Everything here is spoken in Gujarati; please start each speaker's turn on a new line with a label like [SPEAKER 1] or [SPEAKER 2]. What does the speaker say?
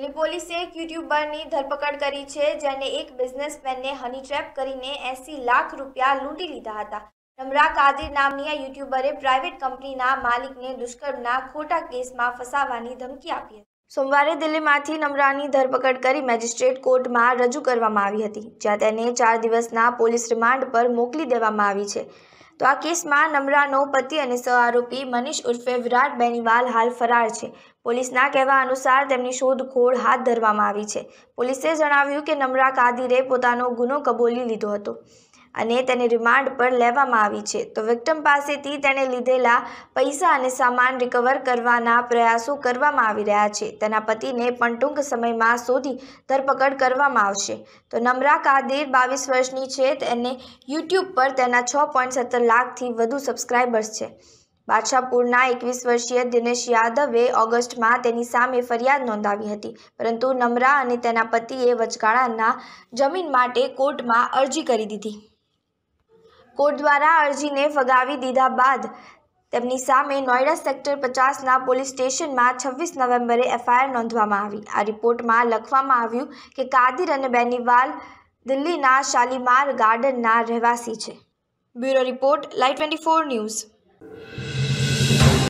[SPEAKER 1] દિલ્હી પોલીસે એક યુટ્યુબરની ધરપકડ કરી છે જેને એક બિઝનેસમેનને હની ટ્રેપ કરીને એસી લાખ રૂપિયા લૂંટી લીધા હતા નમરા કાદિર નામની આ યુટ્યુબરે પ્રાઇવેટ કંપનીના માલિકને દુષ્કર્મના ખોટા કેસમાં ફસાવાની ધમકી આપી હતી સોમવારે દિલ્હીમાંથી નમરાની ધરપકડ કરી મેજિસ્ટ્રેટ કોર્ટમાં રજૂ કરવામાં આવી હતી જ્યાં તેને ચાર દિવસના પોલીસ રિમાન્ડ પર મોકલી દેવામાં આવી છે તો આ કેસમાં નમ્રાનો પતિ અને સહ આરોપી મનીષ ઉર્ફે વિરાટ બેનીવાલ હાલ ફરાર છે પોલીસના કહેવા અનુસાર તેમની શોધખોળ હાથ ધરવામાં આવી છે પોલીસે જણાવ્યું કે નમરા કાદિરે પોતાનો ગુનો કબૂલી લીધો હતો અને તેને રિમાન્ડ પર લેવામાં આવી છે તો વિક્ટમ પાસેથી તેણે લીધેલા પૈસા અને સામાન રિકવર કરવાના પ્રયાસો કરવામાં આવી રહ્યા છે તેના પતિને પણ ટૂંક સમયમાં શોધી ધરપકડ કરવામાં આવશે તો નમ્રા કાદીર બાવીસ વર્ષની છે તેને યુટ્યુબ પર તેના છ પોઈન્ટ સત્તર લાખથી વધુ સબસ્ક્રાઇબર્સ છે બાદશાહપુરના એકવીસ વર્ષીય દિનેશ યાદવે ઓગસ્ટમાં તેની સામે ફરિયાદ નોંધાવી હતી પરંતુ નમ્રા અને તેના પતિએ વચગાળાના જમીન માટે કોર્ટમાં અરજી કરી દીધી કોર્ટ દ્વારા અરજીને ફગાવી દીધા બાદ તેમની સામે નોઈડા સેક્ટર પચાસના પોલીસ સ્ટેશનમાં છવ્વીસ નવેમ્બરે એફઆઈઆર નોંધવામાં આવી આ રિપોર્ટમાં લખવામાં આવ્યું કે કાદિર અને બેનીવાલ દિલ્હીના શાલીમાર ગાર્ડનના રહેવાસી છે બ્યુરો રિપોર્ટ લાઈ ટ્વેન્ટી ફોર ન્યૂઝ